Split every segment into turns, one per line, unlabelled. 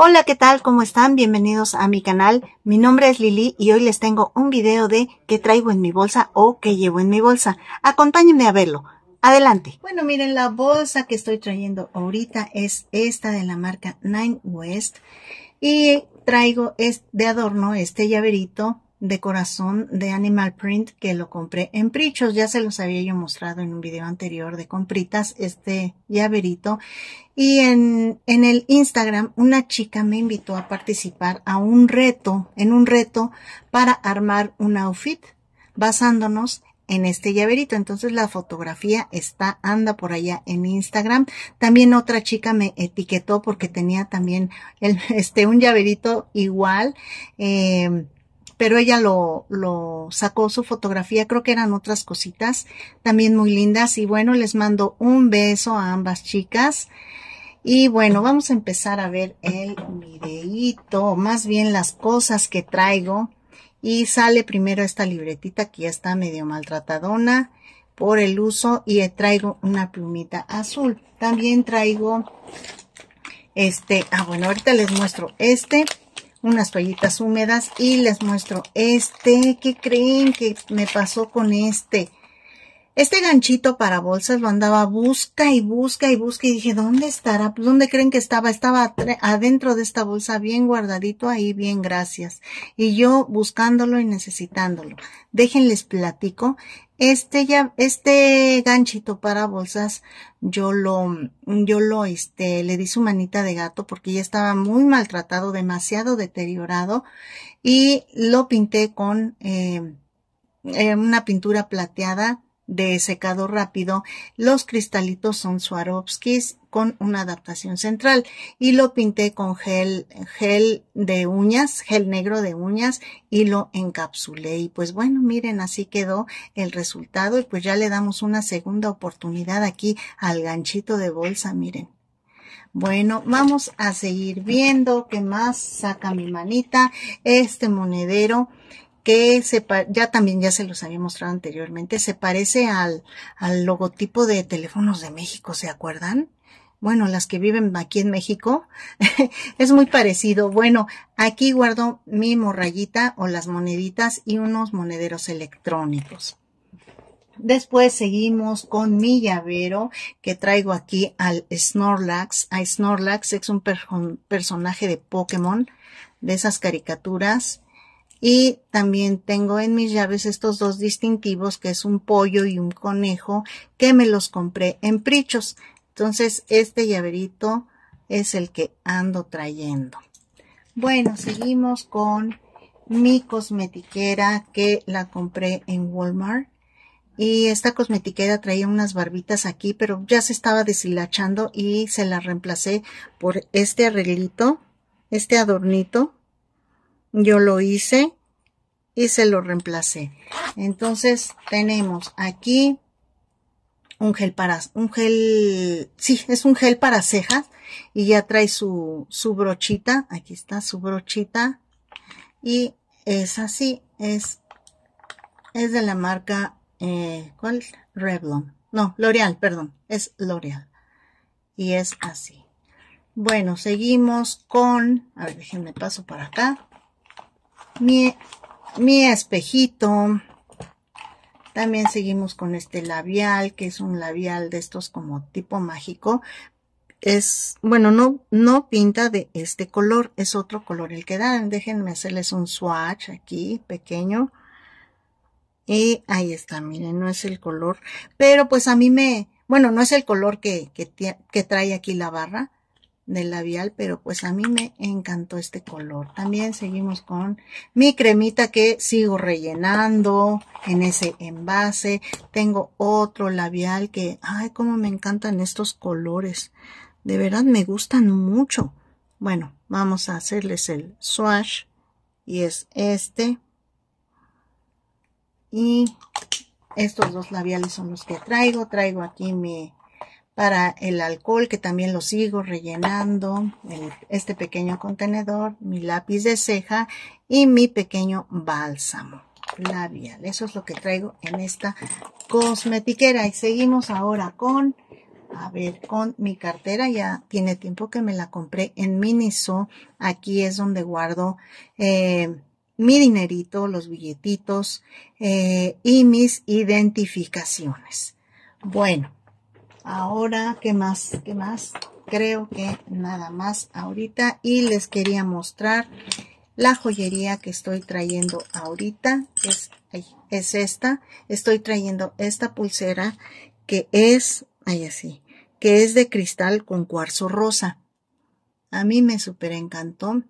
Hola, ¿qué tal? ¿Cómo están? Bienvenidos a mi canal. Mi nombre es Lili y hoy les tengo un video de qué traigo en mi bolsa o qué llevo en mi bolsa. Acompáñenme a verlo. Adelante. Bueno, miren, la bolsa que estoy trayendo ahorita es esta de la marca Nine West y traigo de adorno este llaverito de corazón de Animal Print que lo compré en Prichos. Ya se los había yo mostrado en un video anterior de compritas este llaverito. Y en, en el Instagram una chica me invitó a participar a un reto, en un reto para armar un outfit basándonos en este llaverito. Entonces la fotografía está, anda por allá en Instagram. También otra chica me etiquetó porque tenía también el, este, un llaverito igual. Eh, pero ella lo, lo sacó su fotografía, creo que eran otras cositas también muy lindas y bueno, les mando un beso a ambas chicas. Y bueno, vamos a empezar a ver el videíto, más bien las cosas que traigo. Y sale primero esta libretita que ya está medio maltratadona por el uso y traigo una plumita azul. También traigo este, ah bueno, ahorita les muestro este, unas toallitas húmedas y les muestro este. ¿Qué creen que me pasó con este? Este ganchito para bolsas lo andaba busca y busca y busca y dije, ¿dónde estará? Pues, ¿Dónde creen que estaba? Estaba adentro de esta bolsa bien guardadito ahí, bien gracias. Y yo buscándolo y necesitándolo. Déjenles platico. Este ya, este ganchito para bolsas, yo lo, yo lo, este, le di su manita de gato porque ya estaba muy maltratado, demasiado deteriorado y lo pinté con, eh, eh, una pintura plateada de secado rápido, los cristalitos son Swarovskis con una adaptación central y lo pinté con gel, gel de uñas, gel negro de uñas y lo encapsulé y pues bueno, miren, así quedó el resultado y pues ya le damos una segunda oportunidad aquí al ganchito de bolsa, miren. Bueno, vamos a seguir viendo qué más saca mi manita este monedero que ya también ya se los había mostrado anteriormente, se parece al, logotipo de teléfonos de México, ¿se acuerdan? bueno, las que viven aquí en México, es muy parecido. Bueno, aquí guardo mi morrayita o las moneditas y unos monederos electrónicos. Después seguimos con mi llavero que traigo aquí al Snorlax. A Snorlax es un personaje de Pokémon de esas caricaturas y también tengo en mis llaves estos dos distintivos, que es un pollo y un conejo, que me los compré en Prichos. Entonces, este llaverito es el que ando trayendo. Bueno, seguimos con mi cosmetiquera que la compré en Walmart. Y esta cosmetiquera traía unas barbitas aquí, pero ya se estaba deshilachando y se la reemplacé por este arreglito, este adornito yo lo hice y se lo reemplacé. Entonces tenemos aquí un gel para, un gel, sí, es un gel para cejas y ya trae su, su brochita, aquí está su brochita y es así, es, es de la marca, eh, ¿cuál? Revlon, no, L'Oreal, perdón, es L'Oreal y es así. Bueno, seguimos con, a ver, déjenme paso para acá mi, mi espejito. También seguimos con este labial, que es un labial de estos como tipo mágico. Es, bueno, no, no pinta de este color, es otro color el que dan. Déjenme hacerles un swatch aquí, pequeño. Y ahí está, miren, no es el color. Pero pues a mí me, bueno, no es el color que, que, que trae aquí la barra, del labial, pero pues a mí me encantó este color. También seguimos con mi cremita que sigo rellenando en ese envase. Tengo otro labial que, ay, cómo me encantan estos colores. De verdad me gustan mucho. Bueno, vamos a hacerles el swatch y es este. Y estos dos labiales son los que traigo. Traigo aquí mi para el alcohol que también lo sigo rellenando, este pequeño contenedor, mi lápiz de ceja y mi pequeño bálsamo labial. Eso es lo que traigo en esta cosmetiquera y seguimos ahora con, a ver, con mi cartera. Ya tiene tiempo que me la compré en Miniso. Aquí es donde guardo eh, mi dinerito, los billetitos eh, y mis identificaciones. Bueno, ahora, ¿qué más? ¿Qué más? Creo que nada más ahorita. Y les quería mostrar la joyería que estoy trayendo ahorita. Es, es esta. Estoy trayendo esta pulsera que es, ahí así, que es de cristal con cuarzo rosa. A mí me super encantó.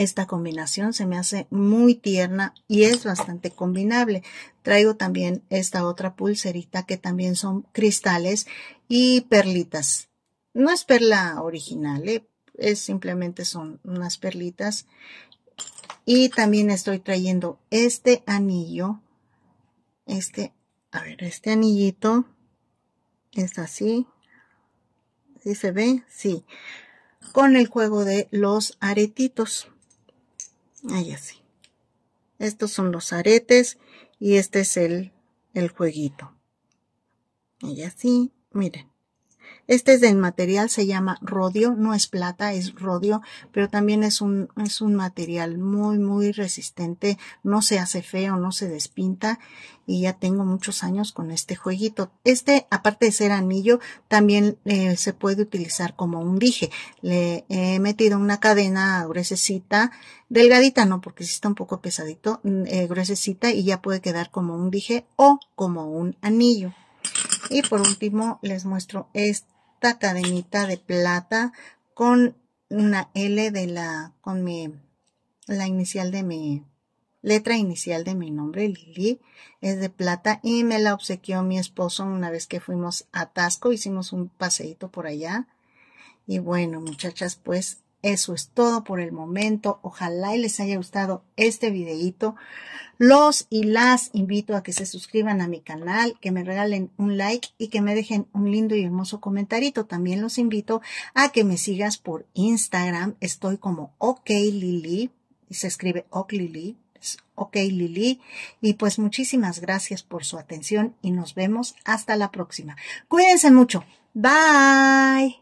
Esta combinación se me hace muy tierna y es bastante combinable. Traigo también esta otra pulserita que también son cristales y perlitas. No es perla original, ¿eh? es simplemente son unas perlitas. Y también estoy trayendo este anillo, este, a ver, este anillito, es así, ¿sí se ve? Sí, con el juego de los aretitos. Ahí así. Estos son los aretes y este es el, el jueguito. Y así, miren. Este es del material, se llama rodio, no es plata, es rodio, pero también es un, es un material muy, muy resistente, no se hace feo, no se despinta y ya tengo muchos años con este jueguito. Este, aparte de ser anillo, también eh, se puede utilizar como un dije. Le he metido una cadena gruesecita, delgadita no, porque si está un poco pesadito, mm, eh, gruesecita y ya puede quedar como un dije o como un anillo. Y por último les muestro este cadenita de plata con una L de la, con mi, la inicial de mi, letra inicial de mi nombre, Lili, es de plata y me la obsequió mi esposo una vez que fuimos a Tasco, hicimos un paseito por allá. Y bueno, muchachas, pues eso es todo por el momento. Ojalá y les haya gustado este videito. Los y las invito a que se suscriban a mi canal, que me regalen un like y que me dejen un lindo y hermoso comentarito. También los invito a que me sigas por Instagram. Estoy como OKLili. se escribe OKLili. Ok Y pues muchísimas gracias por su atención y nos vemos hasta la próxima. Cuídense mucho. Bye.